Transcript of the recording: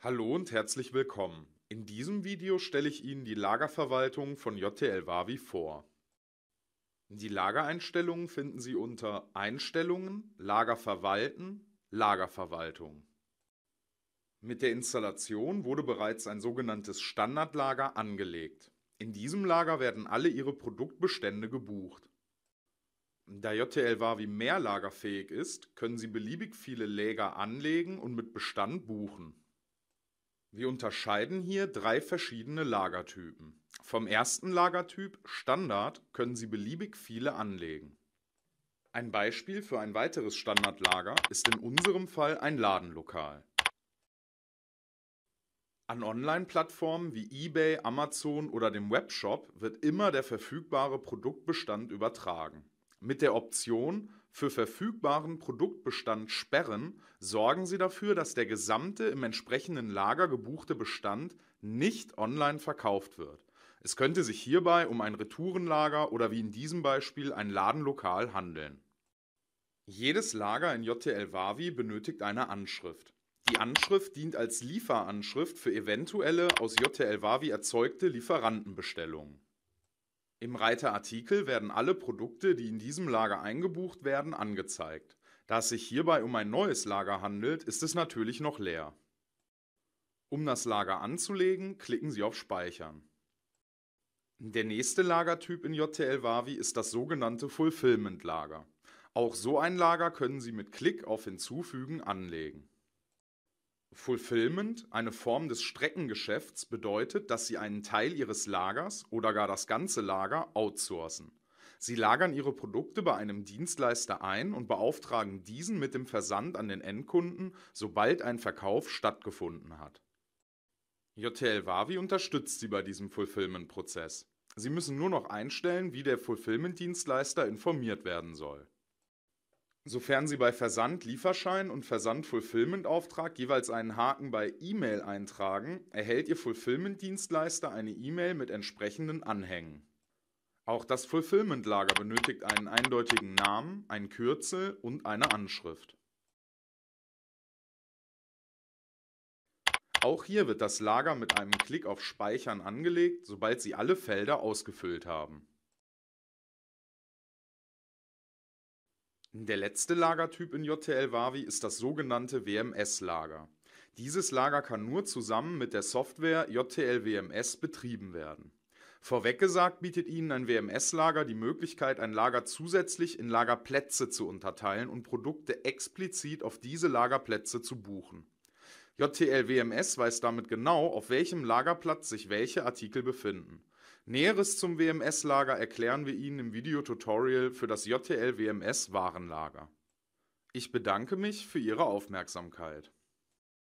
Hallo und herzlich willkommen. In diesem Video stelle ich Ihnen die Lagerverwaltung von JTL Wavi vor. Die Lagereinstellungen finden Sie unter Einstellungen, Lager verwalten, Lagerverwaltung. Mit der Installation wurde bereits ein sogenanntes Standardlager angelegt. In diesem Lager werden alle Ihre Produktbestände gebucht. Da JTL Wavi lagerfähig ist, können Sie beliebig viele Lager anlegen und mit Bestand buchen. Wir unterscheiden hier drei verschiedene Lagertypen. Vom ersten Lagertyp Standard können Sie beliebig viele anlegen. Ein Beispiel für ein weiteres Standardlager ist in unserem Fall ein Ladenlokal. An Online-Plattformen wie eBay, Amazon oder dem Webshop wird immer der verfügbare Produktbestand übertragen. Mit der Option für verfügbaren Produktbestand sperren sorgen Sie dafür, dass der gesamte im entsprechenden Lager gebuchte Bestand nicht online verkauft wird. Es könnte sich hierbei um ein Retourenlager oder wie in diesem Beispiel ein Ladenlokal handeln. Jedes Lager in JTL Wavi benötigt eine Anschrift. Die Anschrift dient als Lieferanschrift für eventuelle aus JTL Wavi erzeugte Lieferantenbestellungen. Im Reiter Artikel werden alle Produkte, die in diesem Lager eingebucht werden, angezeigt. Da es sich hierbei um ein neues Lager handelt, ist es natürlich noch leer. Um das Lager anzulegen, klicken Sie auf Speichern. Der nächste Lagertyp in JTL Wavi ist das sogenannte Fulfillment Lager. Auch so ein Lager können Sie mit Klick auf Hinzufügen anlegen. Fulfillment, eine Form des Streckengeschäfts, bedeutet, dass sie einen Teil ihres Lagers oder gar das ganze Lager outsourcen. Sie lagern ihre Produkte bei einem Dienstleister ein und beauftragen diesen mit dem Versand an den Endkunden, sobald ein Verkauf stattgefunden hat. JTL Wavi unterstützt sie bei diesem Fulfillment-Prozess. Sie müssen nur noch einstellen, wie der Fulfillment-Dienstleister informiert werden soll sofern Sie bei Versand Lieferschein und Versand Fulfillment Auftrag jeweils einen Haken bei E-Mail eintragen, erhält Ihr Fulfillment Dienstleister eine E-Mail mit entsprechenden Anhängen. Auch das Fulfillment Lager benötigt einen eindeutigen Namen, ein Kürzel und eine Anschrift. Auch hier wird das Lager mit einem Klick auf Speichern angelegt, sobald Sie alle Felder ausgefüllt haben. Der letzte Lagertyp in JTL Wavi ist das sogenannte WMS-Lager. Dieses Lager kann nur zusammen mit der Software JTL WMS betrieben werden. Vorweg gesagt bietet Ihnen ein WMS-Lager die Möglichkeit, ein Lager zusätzlich in Lagerplätze zu unterteilen und Produkte explizit auf diese Lagerplätze zu buchen. JTL-WMS weiß damit genau, auf welchem Lagerplatz sich welche Artikel befinden. Näheres zum WMS-Lager erklären wir Ihnen im Videotutorial für das JTL-WMS-Warenlager. Ich bedanke mich für Ihre Aufmerksamkeit.